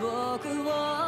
僕を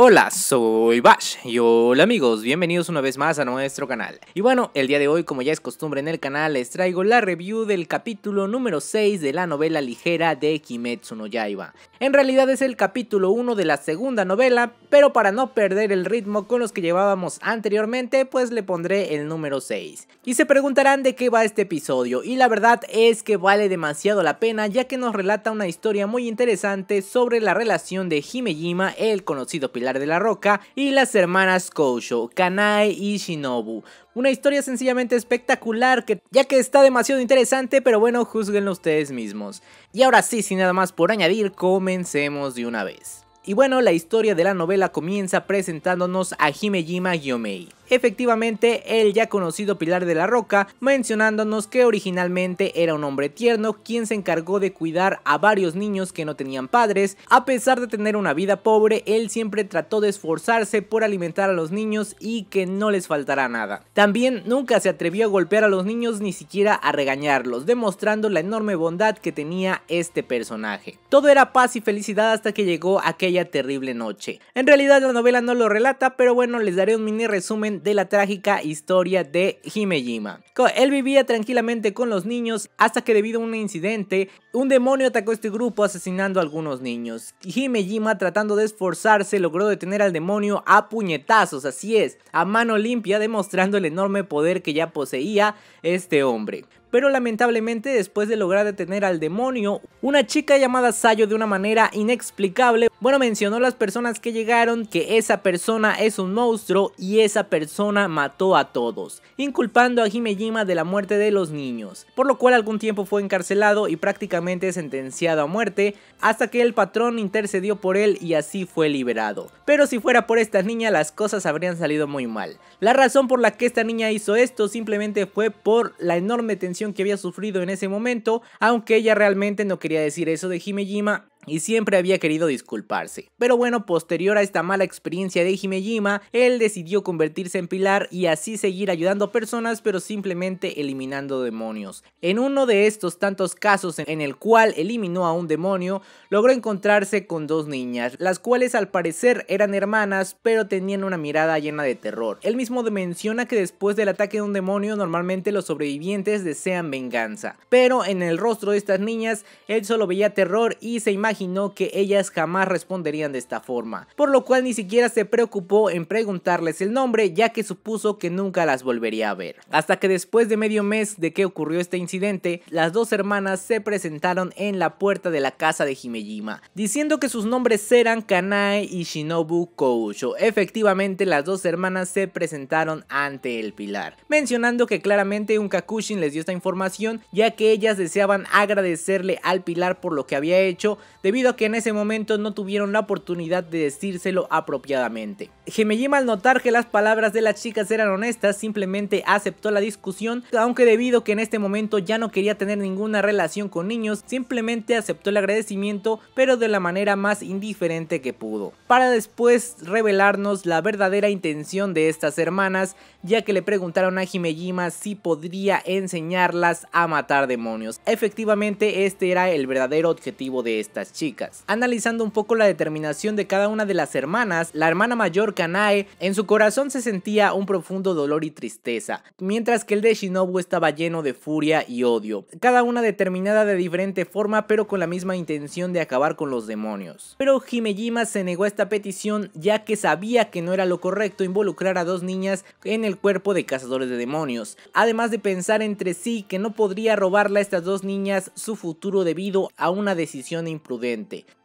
Hola, soy Bash y hola amigos, bienvenidos una vez más a nuestro canal. Y bueno, el día de hoy, como ya es costumbre en el canal, les traigo la review del capítulo número 6 de la novela ligera de Kimetsu no Yaiba. En realidad es el capítulo 1 de la segunda novela, pero para no perder el ritmo con los que llevábamos anteriormente, pues le pondré el número 6. Y se preguntarán de qué va este episodio, y la verdad es que vale demasiado la pena ya que nos relata una historia muy interesante sobre la relación de Himejima, el conocido pilar de la Roca y las hermanas Kousho, Kanae y Shinobu. Una historia sencillamente espectacular, que, ya que está demasiado interesante, pero bueno, juzguenlo ustedes mismos. Y ahora sí, sin nada más por añadir, comencemos de una vez. Y bueno, la historia de la novela comienza presentándonos a Himejima Yomei efectivamente el ya conocido Pilar de la Roca, mencionándonos que originalmente era un hombre tierno quien se encargó de cuidar a varios niños que no tenían padres. A pesar de tener una vida pobre, él siempre trató de esforzarse por alimentar a los niños y que no les faltara nada. También nunca se atrevió a golpear a los niños ni siquiera a regañarlos, demostrando la enorme bondad que tenía este personaje. Todo era paz y felicidad hasta que llegó aquella terrible noche. En realidad la novela no lo relata, pero bueno, les daré un mini resumen de la trágica historia de Himejima. Él vivía tranquilamente con los niños hasta que debido a un incidente, un demonio atacó este grupo asesinando a algunos niños. Himejima tratando de esforzarse logró detener al demonio a puñetazos, así es, a mano limpia demostrando el enorme poder que ya poseía este hombre pero lamentablemente después de lograr detener al demonio, una chica llamada Sayo de una manera inexplicable, bueno, mencionó a las personas que llegaron que esa persona es un monstruo y esa persona mató a todos, inculpando a Himejima de la muerte de los niños, por lo cual algún tiempo fue encarcelado y prácticamente sentenciado a muerte, hasta que el patrón intercedió por él y así fue liberado. Pero si fuera por esta niña las cosas habrían salido muy mal. La razón por la que esta niña hizo esto simplemente fue por la enorme tensión que había sufrido en ese momento, aunque ella realmente no quería decir eso de Himejima, y siempre había querido disculparse. Pero bueno, posterior a esta mala experiencia de Himejima, él decidió convertirse en pilar y así seguir ayudando a personas pero simplemente eliminando demonios. En uno de estos tantos casos en el cual eliminó a un demonio, logró encontrarse con dos niñas, las cuales al parecer eran hermanas pero tenían una mirada llena de terror. Él mismo menciona que después del ataque de un demonio normalmente los sobrevivientes desean venganza, pero en el rostro de estas niñas él solo veía terror y se imagina que ellas jamás responderían de esta forma, por lo cual ni siquiera se preocupó en preguntarles el nombre ya que supuso que nunca las volvería a ver. Hasta que después de medio mes de que ocurrió este incidente, las dos hermanas se presentaron en la puerta de la casa de Himejima, diciendo que sus nombres eran Kanae y Shinobu Koucho. Efectivamente, las dos hermanas se presentaron ante el pilar, mencionando que claramente un Kakushin les dio esta información ya que ellas deseaban agradecerle al pilar por lo que había hecho, debido a que en ese momento no tuvieron la oportunidad de decírselo apropiadamente. Himejima al notar que las palabras de las chicas eran honestas, simplemente aceptó la discusión, aunque debido a que en este momento ya no quería tener ninguna relación con niños, simplemente aceptó el agradecimiento, pero de la manera más indiferente que pudo, para después revelarnos la verdadera intención de estas hermanas, ya que le preguntaron a Himejima si podría enseñarlas a matar demonios. Efectivamente, este era el verdadero objetivo de estas chicas. Analizando un poco la determinación de cada una de las hermanas, la hermana mayor Kanae en su corazón se sentía un profundo dolor y tristeza, mientras que el de Shinobu estaba lleno de furia y odio, cada una determinada de diferente forma pero con la misma intención de acabar con los demonios. Pero Himejima se negó a esta petición ya que sabía que no era lo correcto involucrar a dos niñas en el cuerpo de cazadores de demonios, además de pensar entre sí que no podría robarle a estas dos niñas su futuro debido a una decisión imprudente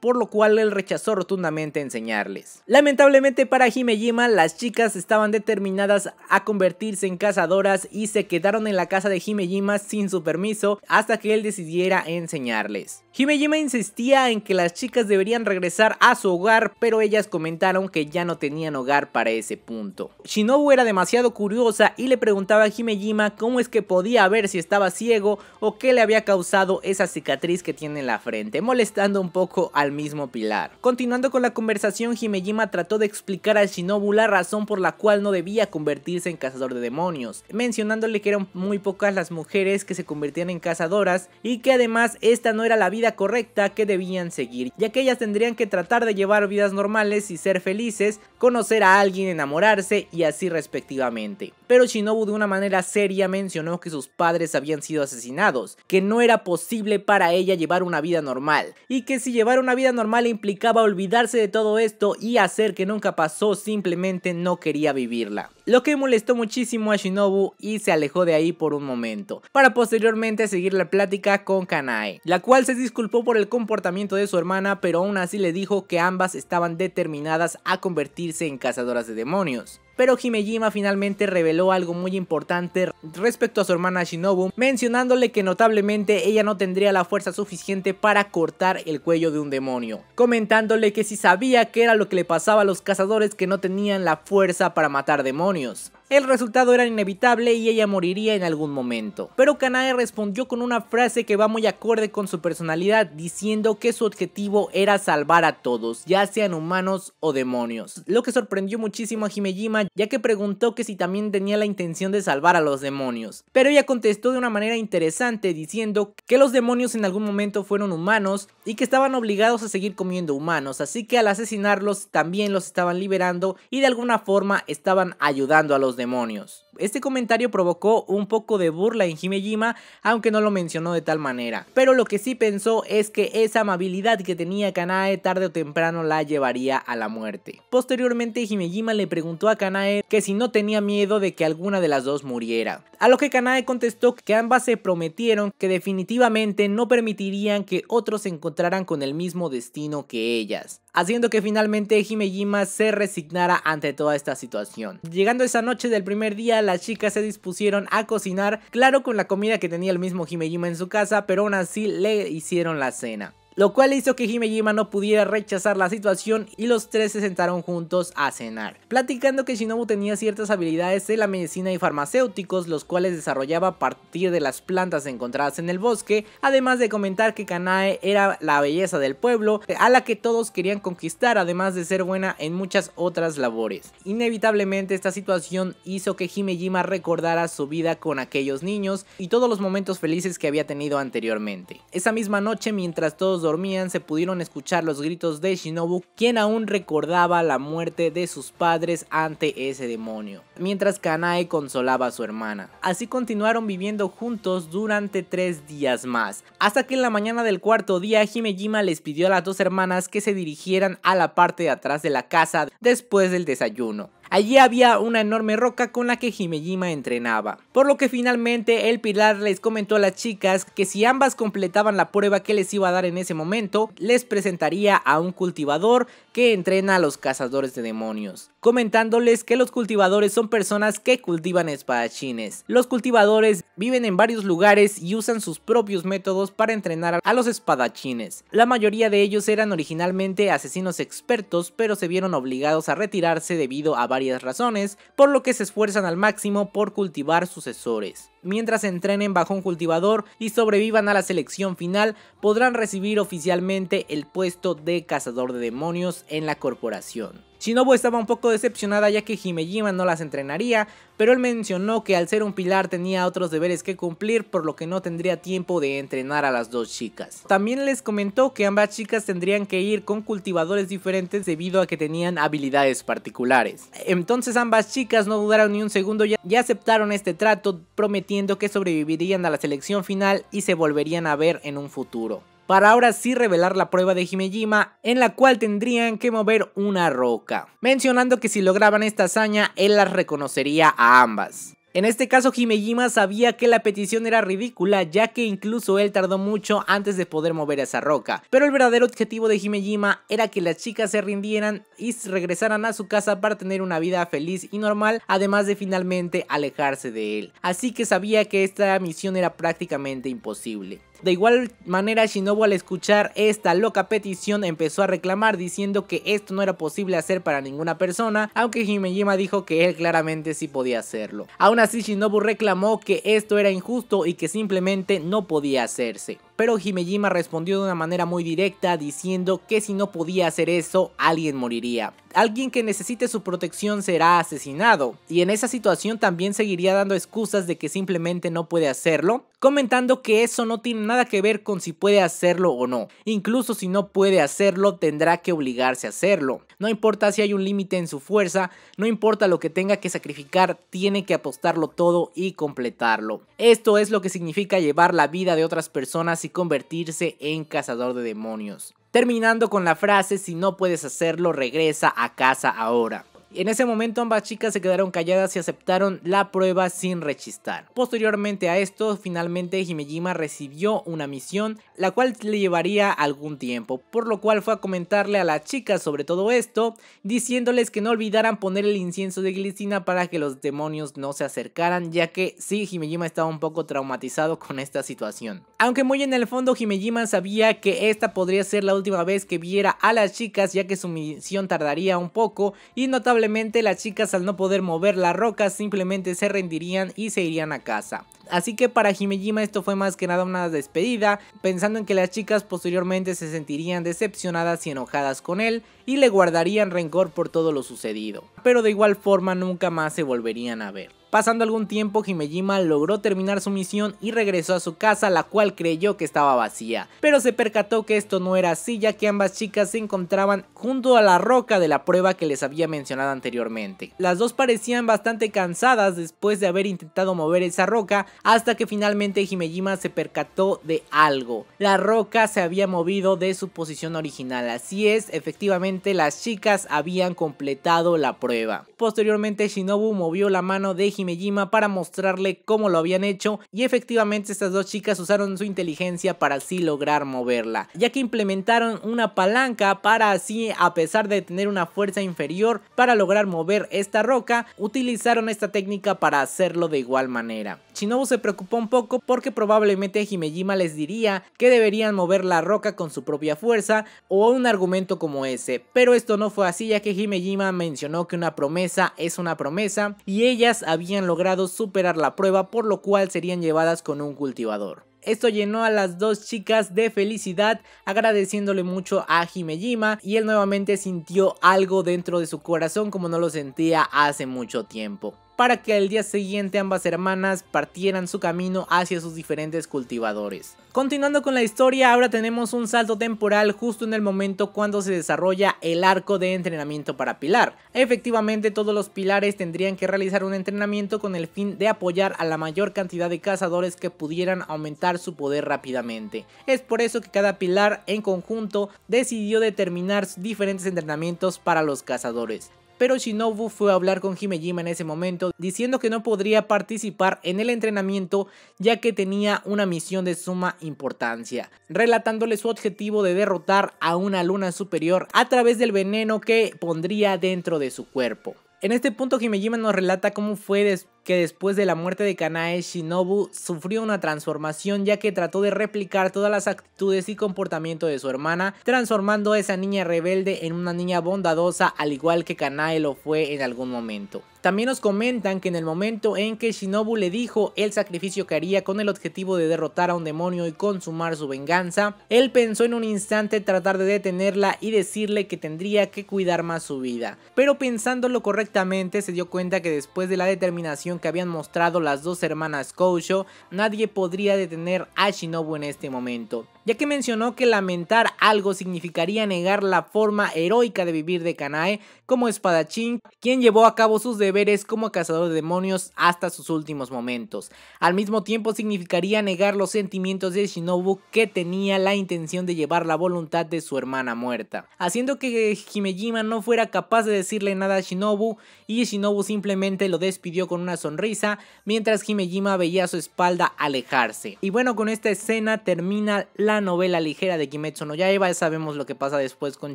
por lo cual él rechazó rotundamente enseñarles. Lamentablemente para Himejima, las chicas estaban determinadas a convertirse en cazadoras y se quedaron en la casa de Himejima sin su permiso hasta que él decidiera enseñarles. Himejima insistía en que las chicas deberían regresar a su hogar, pero ellas comentaron que ya no tenían hogar para ese punto. Shinobu era demasiado curiosa y le preguntaba a Himejima cómo es que podía ver si estaba ciego o qué le había causado esa cicatriz que tiene en la frente, molestando un poco al mismo pilar. Continuando con la conversación, Himejima trató de explicar al Shinobu la razón por la cual no debía convertirse en cazador de demonios, mencionándole que eran muy pocas las mujeres que se convertían en cazadoras y que además esta no era la vida correcta que debían seguir, ya que ellas tendrían que tratar de llevar vidas normales y ser felices, conocer a alguien, enamorarse y así respectivamente. Pero Shinobu de una manera seria mencionó que sus padres habían sido asesinados, que no era posible para ella llevar una vida normal y que que si llevar una vida normal implicaba olvidarse de todo esto y hacer que nunca pasó, simplemente no quería vivirla lo que molestó muchísimo a Shinobu y se alejó de ahí por un momento, para posteriormente seguir la plática con Kanae, la cual se disculpó por el comportamiento de su hermana, pero aún así le dijo que ambas estaban determinadas a convertirse en cazadoras de demonios pero Himejima finalmente reveló algo muy importante respecto a su hermana Shinobu, mencionándole que notablemente ella no tendría la fuerza suficiente para cortar el cuello de un demonio, comentándole que si sabía que era lo que le pasaba a los cazadores que no tenían la fuerza para matar demonios, Antonios. El resultado era inevitable y ella moriría en algún momento. Pero Kanae respondió con una frase que va muy acorde con su personalidad, diciendo que su objetivo era salvar a todos, ya sean humanos o demonios. Lo que sorprendió muchísimo a Himejima, ya que preguntó que si también tenía la intención de salvar a los demonios. Pero ella contestó de una manera interesante, diciendo que los demonios en algún momento fueron humanos y que estaban obligados a seguir comiendo humanos, así que al asesinarlos también los estaban liberando y de alguna forma estaban ayudando a los demonios demonios. Este comentario provocó un poco de burla en Himejima, aunque no lo mencionó de tal manera. Pero lo que sí pensó es que esa amabilidad que tenía Kanae tarde o temprano la llevaría a la muerte. Posteriormente Himejima le preguntó a Kanae que si no tenía miedo de que alguna de las dos muriera. A lo que Kanae contestó que ambas se prometieron que definitivamente no permitirían que otros se encontraran con el mismo destino que ellas haciendo que finalmente Himejima se resignara ante toda esta situación. Llegando esa noche del primer día, las chicas se dispusieron a cocinar, claro con la comida que tenía el mismo Himejima en su casa, pero aún así le hicieron la cena lo cual hizo que Himejima no pudiera rechazar la situación y los tres se sentaron juntos a cenar, platicando que Shinobu tenía ciertas habilidades de la medicina y farmacéuticos, los cuales desarrollaba a partir de las plantas encontradas en el bosque, además de comentar que Kanae era la belleza del pueblo a la que todos querían conquistar, además de ser buena en muchas otras labores. Inevitablemente esta situación hizo que Himejima recordara su vida con aquellos niños y todos los momentos felices que había tenido anteriormente. Esa misma noche, mientras todos dormían se pudieron escuchar los gritos de Shinobu, quien aún recordaba la muerte de sus padres ante ese demonio mientras Kanae consolaba a su hermana. Así continuaron viviendo juntos durante tres días más, hasta que en la mañana del cuarto día Himejima les pidió a las dos hermanas que se dirigieran a la parte de atrás de la casa después del desayuno. Allí había una enorme roca con la que Himejima entrenaba, por lo que finalmente el pilar les comentó a las chicas que si ambas completaban la prueba que les iba a dar en ese momento, les presentaría a un cultivador que entrena a los cazadores de demonios, comentándoles que los cultivadores son personas que cultivan espadachines. Los cultivadores viven en varios lugares y usan sus propios métodos para entrenar a los espadachines. La mayoría de ellos eran originalmente asesinos expertos, pero se vieron obligados a retirarse debido a varias razones, por lo que se esfuerzan al máximo por cultivar sucesores. Mientras entrenen bajo un cultivador y sobrevivan a la selección final, podrán recibir oficialmente el puesto de cazador de demonios en la corporación. Shinobu estaba un poco decepcionada ya que Himejima no las entrenaría, pero él mencionó que al ser un pilar tenía otros deberes que cumplir por lo que no tendría tiempo de entrenar a las dos chicas. También les comentó que ambas chicas tendrían que ir con cultivadores diferentes debido a que tenían habilidades particulares. Entonces ambas chicas no dudaron ni un segundo y aceptaron este trato prometiendo que sobrevivirían a la selección final y se volverían a ver en un futuro para ahora sí revelar la prueba de Himejima en la cual tendrían que mover una roca, mencionando que si lograban esta hazaña él las reconocería a ambas. En este caso Himejima sabía que la petición era ridícula ya que incluso él tardó mucho antes de poder mover esa roca, pero el verdadero objetivo de Himejima era que las chicas se rindieran y regresaran a su casa para tener una vida feliz y normal además de finalmente alejarse de él, así que sabía que esta misión era prácticamente imposible. De igual manera, Shinobu al escuchar esta loca petición empezó a reclamar diciendo que esto no era posible hacer para ninguna persona, aunque Himejima dijo que él claramente sí podía hacerlo. Aún así, Shinobu reclamó que esto era injusto y que simplemente no podía hacerse pero Himejima respondió de una manera muy directa diciendo que si no podía hacer eso, alguien moriría. Alguien que necesite su protección será asesinado, y en esa situación también seguiría dando excusas de que simplemente no puede hacerlo, comentando que eso no tiene nada que ver con si puede hacerlo o no. Incluso si no puede hacerlo, tendrá que obligarse a hacerlo. No importa si hay un límite en su fuerza, no importa lo que tenga que sacrificar, tiene que apostarlo todo y completarlo. Esto es lo que significa llevar la vida de otras personas y convertirse en cazador de demonios. Terminando con la frase, si no puedes hacerlo, regresa a casa ahora. En ese momento ambas chicas se quedaron calladas y aceptaron la prueba sin rechistar. Posteriormente a esto, finalmente Himejima recibió una misión, la cual le llevaría algún tiempo, por lo cual fue a comentarle a las chicas sobre todo esto, diciéndoles que no olvidaran poner el incienso de glicina para que los demonios no se acercaran, ya que sí, Himejima estaba un poco traumatizado con esta situación. Aunque muy en el fondo Himejima sabía que esta podría ser la última vez que viera a las chicas, ya que su misión tardaría un poco y notable Simplemente las chicas al no poder mover la roca simplemente se rendirían y se irían a casa. Así que para Himejima esto fue más que nada una despedida, pensando en que las chicas posteriormente se sentirían decepcionadas y enojadas con él y le guardarían rencor por todo lo sucedido. Pero de igual forma nunca más se volverían a ver. Pasando algún tiempo, Himejima logró terminar su misión y regresó a su casa, la cual creyó que estaba vacía. Pero se percató que esto no era así, ya que ambas chicas se encontraban junto a la roca de la prueba que les había mencionado anteriormente. Las dos parecían bastante cansadas después de haber intentado mover esa roca, hasta que finalmente Himejima se percató de algo. La roca se había movido de su posición original, así es, efectivamente las chicas habían completado la prueba. Posteriormente Shinobu movió la mano de Himejima Himejima para mostrarle cómo lo habían hecho y efectivamente estas dos chicas usaron su inteligencia para así lograr moverla, ya que implementaron una palanca para así, a pesar de tener una fuerza inferior para lograr mover esta roca, utilizaron esta técnica para hacerlo de igual manera. Shinobu se preocupó un poco porque probablemente Himejima les diría que deberían mover la roca con su propia fuerza o un argumento como ese, pero esto no fue así ya que Himejima mencionó que una promesa es una promesa y ellas habían logrado superar la prueba por lo cual serían llevadas con un cultivador. Esto llenó a las dos chicas de felicidad agradeciéndole mucho a Himejima y él nuevamente sintió algo dentro de su corazón como no lo sentía hace mucho tiempo para que al día siguiente ambas hermanas partieran su camino hacia sus diferentes cultivadores. Continuando con la historia, ahora tenemos un salto temporal justo en el momento cuando se desarrolla el arco de entrenamiento para Pilar. Efectivamente, todos los pilares tendrían que realizar un entrenamiento con el fin de apoyar a la mayor cantidad de cazadores que pudieran aumentar su poder rápidamente. Es por eso que cada pilar en conjunto decidió determinar diferentes entrenamientos para los cazadores pero Shinobu fue a hablar con Himejima en ese momento, diciendo que no podría participar en el entrenamiento ya que tenía una misión de suma importancia, relatándole su objetivo de derrotar a una luna superior a través del veneno que pondría dentro de su cuerpo. En este punto Himejima nos relata cómo fue después, que después de la muerte de Kanae, Shinobu sufrió una transformación ya que trató de replicar todas las actitudes y comportamiento de su hermana, transformando a esa niña rebelde en una niña bondadosa al igual que Kanae lo fue en algún momento. También nos comentan que en el momento en que Shinobu le dijo el sacrificio que haría con el objetivo de derrotar a un demonio y consumar su venganza, él pensó en un instante tratar de detenerla y decirle que tendría que cuidar más su vida. Pero pensándolo correctamente se dio cuenta que después de la determinación que habían mostrado las dos hermanas Kousho nadie podría detener a Shinobu en este momento ya que mencionó que lamentar algo significaría negar la forma heroica de vivir de Kanae como espadachín, quien llevó a cabo sus deberes como cazador de demonios hasta sus últimos momentos. Al mismo tiempo significaría negar los sentimientos de Shinobu que tenía la intención de llevar la voluntad de su hermana muerta, haciendo que Himejima no fuera capaz de decirle nada a Shinobu y Shinobu simplemente lo despidió con una sonrisa mientras Himejima veía su espalda alejarse. Y bueno, con esta escena termina la novela ligera de Kimetsu no Yaiba. Sabemos lo que pasa después con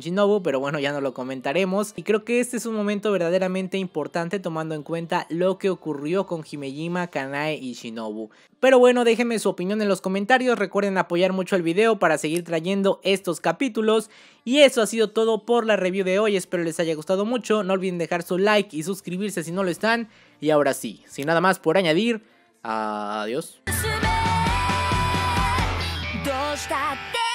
Shinobu, pero bueno, ya no lo comentaremos. Y creo que este es un momento verdaderamente importante tomando en cuenta lo que ocurrió con Himejima, Kanae y Shinobu. Pero bueno, déjenme su opinión en los comentarios. Recuerden apoyar mucho el video para seguir trayendo estos capítulos. Y eso ha sido todo por la review de hoy. Espero les haya gustado mucho. No olviden dejar su like y suscribirse si no lo están. Y ahora sí, sin nada más por añadir, adiós. どうしたって